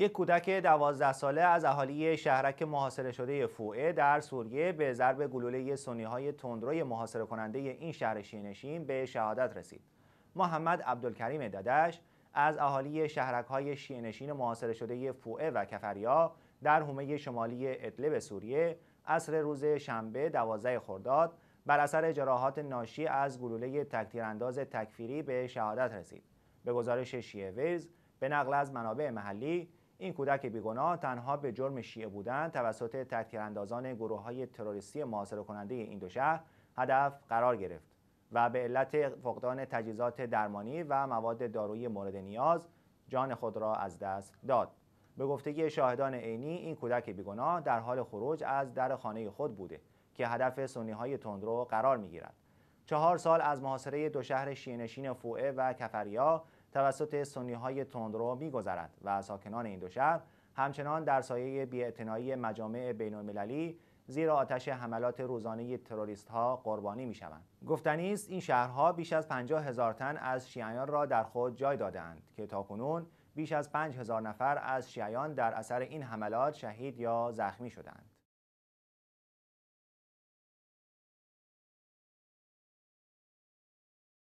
یک کودک دوازده ساله از اهالی شهرک محاصره شده فوعه در سوریه به ضرب گلوله سنی های تندروی محاصره کننده این شهر شینشین به شهادت رسید. محمد عبدالکریم ددش از اهالی شهرک های شینشین محاصره شده فوعه و کفریا در حومه شمالی ادلب سوریه عصر روز شنبه دوازده خرداد بر اثر جراحات ناشی از گلوله تکتیرانداز تکفیری به شهادت رسید. به گزارش شیه ویز به نقل از منابع محلی این کودک بیگناه تنها به جرم شیعه بودن توسط تکتیراندازان گروه های تروریستی محاصره کننده این دو شهر هدف قرار گرفت و به علت فقدان تجهیزات درمانی و مواد دارویی مورد نیاز جان خود را از دست داد به گفته شاهدان عینی این کودک بیگناه در حال خروج از در خانه خود بوده که هدف سنی های تندرو قرار می گیرد. چهار سال از محاصره دو شهر شینشین فوعه و کفریا توسط سنی های تندرو میگذرد و ساکنان این دو شهر همچنان در سایه بیاعتنایی مجامع بین المللی زیر آتش حملات روزانه تروریست ها قربانی می شوند. گفتنی این شهرها بیش از 50 هزار تن از شیعیان را در خود جای دادند که تاکنون بیش از 5 هزار نفر از شیعیان در اثر این حملات شهید یا زخمی شدند.